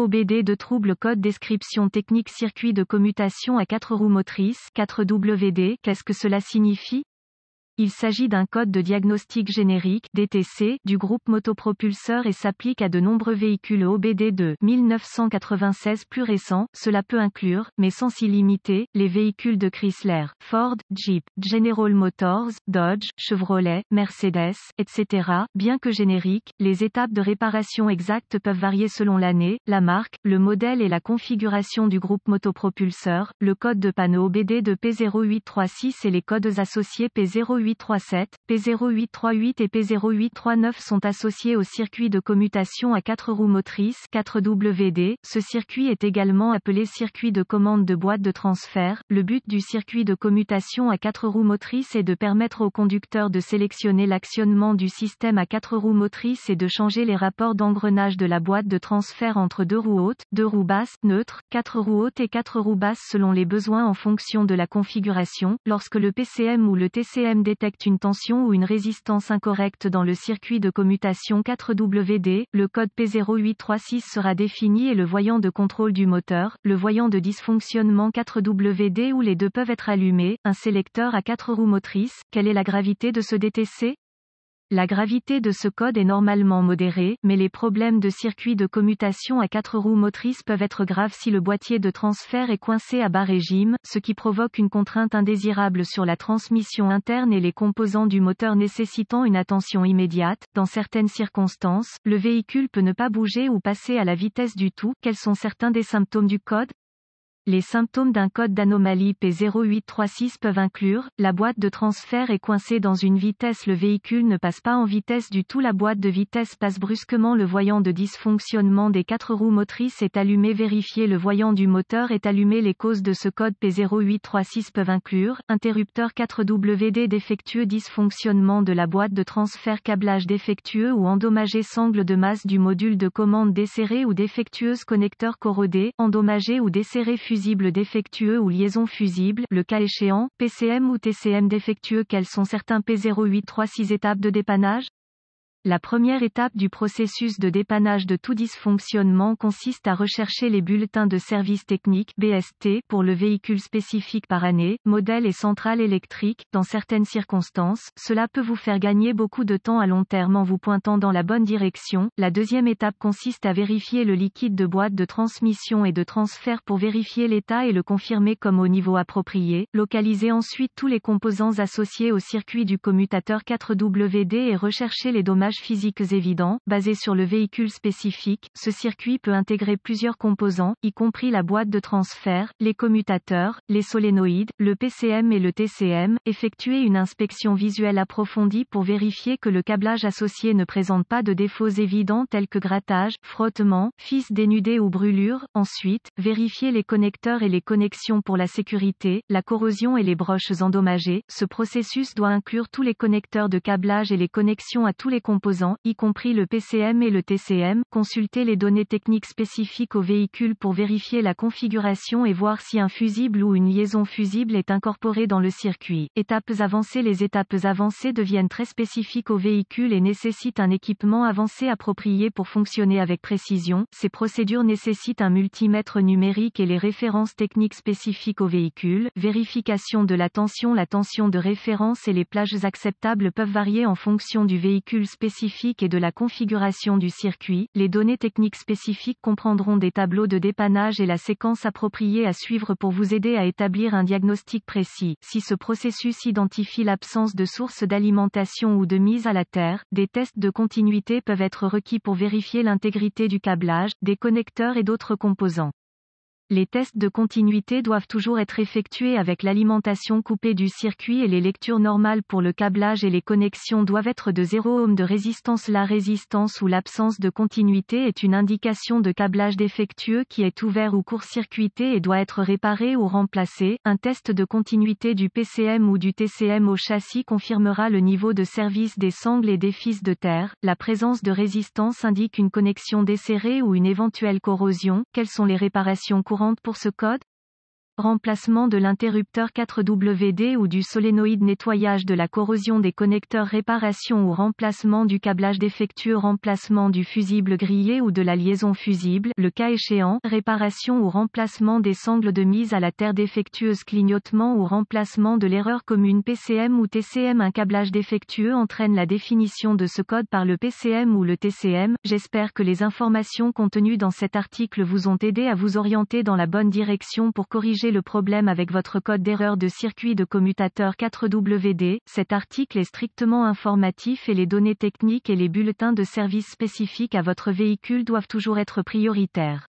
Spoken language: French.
OBD de trouble code description technique circuit de commutation à 4 roues motrices 4WD, qu'est-ce que cela signifie il s'agit d'un code de diagnostic générique DTC du groupe motopropulseur et s'applique à de nombreux véhicules OBD 2 1996 plus récents. Cela peut inclure, mais sans s'y limiter, les véhicules de Chrysler, Ford, Jeep, General Motors, Dodge, Chevrolet, Mercedes, etc. Bien que générique, les étapes de réparation exactes peuvent varier selon l'année, la marque, le modèle et la configuration du groupe motopropulseur. Le code de panneau OBD de P0836 et les codes associés p 0836 P0837, P0838 et P0839 sont associés au circuit de commutation à 4 roues motrices 4WD. Ce circuit est également appelé circuit de commande de boîte de transfert. Le but du circuit de commutation à quatre roues motrices est de permettre au conducteur de sélectionner l'actionnement du système à 4 roues motrices et de changer les rapports d'engrenage de la boîte de transfert entre deux roues hautes, deux roues basses, neutres, 4 roues hautes et 4 roues basses selon les besoins en fonction de la configuration. Lorsque le PCM ou le TCM détecte une tension ou une résistance incorrecte dans le circuit de commutation 4WD, le code P0836 sera défini et le voyant de contrôle du moteur, le voyant de dysfonctionnement 4WD où les deux peuvent être allumés, un sélecteur à quatre roues motrices, quelle est la gravité de ce DTC la gravité de ce code est normalement modérée, mais les problèmes de circuit de commutation à quatre roues motrices peuvent être graves si le boîtier de transfert est coincé à bas régime, ce qui provoque une contrainte indésirable sur la transmission interne et les composants du moteur nécessitant une attention immédiate. Dans certaines circonstances, le véhicule peut ne pas bouger ou passer à la vitesse du tout. Quels sont certains des symptômes du code les symptômes d'un code d'anomalie P0836 peuvent inclure, la boîte de transfert est coincée dans une vitesse le véhicule ne passe pas en vitesse du tout la boîte de vitesse passe brusquement le voyant de dysfonctionnement des quatre roues motrices est allumé vérifier le voyant du moteur est allumé les causes de ce code P0836 peuvent inclure, interrupteur 4WD défectueux dysfonctionnement de la boîte de transfert câblage défectueux ou endommagé sangle de masse du module de commande desserré ou défectueuse connecteur corrodé, endommagé ou desserré fusion fusibles défectueux ou liaisons fusibles, le cas échéant, PCM ou TCM défectueux Quels sont certains P0836 étapes de dépannage la première étape du processus de dépannage de tout dysfonctionnement consiste à rechercher les bulletins de service technique BST pour le véhicule spécifique par année, modèle et centrale électrique. Dans certaines circonstances, cela peut vous faire gagner beaucoup de temps à long terme en vous pointant dans la bonne direction. La deuxième étape consiste à vérifier le liquide de boîte de transmission et de transfert pour vérifier l'état et le confirmer comme au niveau approprié. Localiser ensuite tous les composants associés au circuit du commutateur 4WD et rechercher les dommages physiques évidents, basés sur le véhicule spécifique, ce circuit peut intégrer plusieurs composants, y compris la boîte de transfert, les commutateurs, les solénoïdes, le PCM et le TCM, effectuer une inspection visuelle approfondie pour vérifier que le câblage associé ne présente pas de défauts évidents tels que grattage, frottement, fils dénudé ou brûlure, ensuite, vérifier les connecteurs et les connexions pour la sécurité, la corrosion et les broches endommagées, ce processus doit inclure tous les connecteurs de câblage et les connexions à tous les composants y compris le PCM et le TCM, consulter les données techniques spécifiques au véhicule pour vérifier la configuration et voir si un fusible ou une liaison fusible est incorporée dans le circuit. Étapes avancées Les étapes avancées deviennent très spécifiques au véhicule et nécessitent un équipement avancé approprié pour fonctionner avec précision. Ces procédures nécessitent un multimètre numérique et les références techniques spécifiques au véhicule, vérification de la tension La tension de référence et les plages acceptables peuvent varier en fonction du véhicule spécifique et de la configuration du circuit, les données techniques spécifiques comprendront des tableaux de dépannage et la séquence appropriée à suivre pour vous aider à établir un diagnostic précis. Si ce processus identifie l'absence de source d'alimentation ou de mise à la terre, des tests de continuité peuvent être requis pour vérifier l'intégrité du câblage, des connecteurs et d'autres composants. Les tests de continuité doivent toujours être effectués avec l'alimentation coupée du circuit et les lectures normales pour le câblage et les connexions doivent être de 0 ohm de résistance. La résistance ou l'absence de continuité est une indication de câblage défectueux qui est ouvert ou court-circuité et doit être réparé ou remplacé. Un test de continuité du PCM ou du TCM au châssis confirmera le niveau de service des sangles et des fils de terre. La présence de résistance indique une connexion desserrée ou une éventuelle corrosion. Quelles sont les réparations pour ce code remplacement de l'interrupteur 4WD ou du solénoïde nettoyage de la corrosion des connecteurs réparation ou remplacement du câblage défectueux remplacement du fusible grillé ou de la liaison fusible le cas échéant réparation ou remplacement des sangles de mise à la terre défectueuse clignotement ou remplacement de l'erreur commune PCM ou TCM un câblage défectueux entraîne la définition de ce code par le PCM ou le TCM j'espère que les informations contenues dans cet article vous ont aidé à vous orienter dans la bonne direction pour corriger le problème avec votre code d'erreur de circuit de commutateur 4WD. Cet article est strictement informatif et les données techniques et les bulletins de service spécifiques à votre véhicule doivent toujours être prioritaires.